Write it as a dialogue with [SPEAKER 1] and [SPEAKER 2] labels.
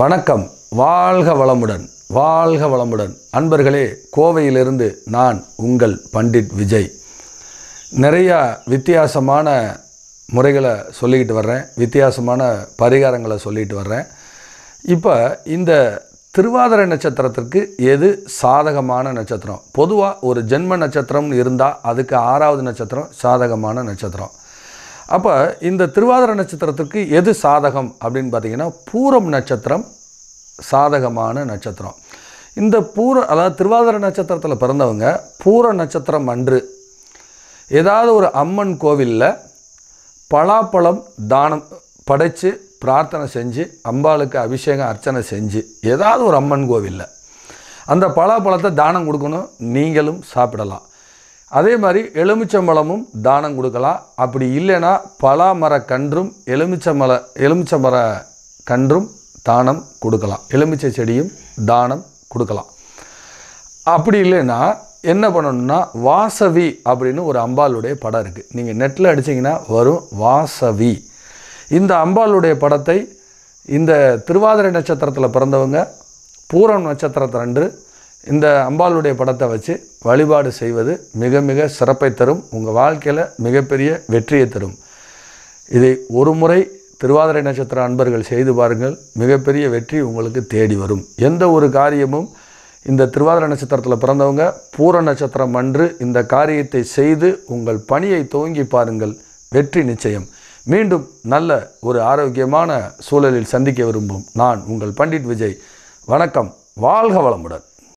[SPEAKER 1] வணக்கம் வாழ்க வளமுடன் வாழ்க வளமுடன் அன்பர்களே கோவையிலிருந்து நான் உங்கள் பண்டிட் விஜய் நிறையா வித்தியாசமான முறைகளை சொல்லிக்கிட்டு வர்றேன் வித்தியாசமான பரிகாரங்களை சொல்லிட்டு வர்றேன் இப்போ இந்த திருவாதிரை நட்சத்திரத்திற்கு எது சாதகமான நட்சத்திரம் பொதுவாக ஒரு ஜென்ம நட்சத்திரம் இருந்தால் அதுக்கு ஆறாவது நட்சத்திரம் சாதகமான நட்சத்திரம் அப்போ இந்த திருவாதிர நட்சத்திரத்துக்கு எது சாதகம் அப்படின்னு பார்த்தீங்கன்னா பூரம் நட்சத்திரம் சாதகமான நட்சத்திரம் இந்த பூர அதாவது திருவாதிர நட்சத்திரத்தில் பிறந்தவங்க பூர நட்சத்திரம் அன்று ஏதாவது ஒரு அம்மன் கோவிலில் பலாப்பழம் தானம் படைத்து பிரார்த்தனை செஞ்சு அம்பாளுக்கு அபிஷேகம் அர்ச்சனை செஞ்சு ஏதாவது ஒரு அம்மன் கோவிலில் அந்த பலாப்பழத்தை தானம் கொடுக்கணும் நீங்களும் சாப்பிடலாம் அதே மாதிரி எலுமிச்சம்பழமும் தானம் கொடுக்கலாம் அப்படி இல்லைன்னா பலாமர கன்றும் எலுமிச்சம்பழ மர கன்றும் தானம் கொடுக்கலாம் எலுமிச்சை செடியும் தானம் கொடுக்கலாம் அப்படி இல்லைன்னா என்ன பண்ணணும்னா வாசவி அப்படின்னு ஒரு அம்பாளுடைய படம் இருக்குது நீங்கள் நெட்டில் அடிச்சிங்கன்னா வரும் வாசவி இந்த அம்பாளுடைய படத்தை இந்த திருவாதிரை நட்சத்திரத்தில் பிறந்தவங்க பூரம் நட்சத்திரத்தை ரெண்டு இந்த அம்பாளுடைய படத்தை வச்சு வழிபாடு செய்வது மிக மிக சிறப்பை தரும் உங்கள் வாழ்க்கையில் மிகப்பெரிய வெற்றியை தரும் இதை ஒரு முறை திருவாதிரை நட்சத்திர அன்பர்கள் செய்து பாருங்கள் மிகப்பெரிய வெற்றி உங்களுக்கு தேடி வரும் எந்த ஒரு காரியமும் இந்த திருவாதிரை நட்சத்திரத்தில் பிறந்தவங்க பூர நட்சத்திரம் அன்று இந்த காரியத்தை செய்து உங்கள் பணியை துவங்கி பாருங்கள் வெற்றி நிச்சயம் மீண்டும் நல்ல ஒரு ஆரோக்கியமான சூழலில் சந்திக்க விரும்பும் நான் உங்கள் பண்டிட் விஜய் வணக்கம் வாழ்க வளமுடன்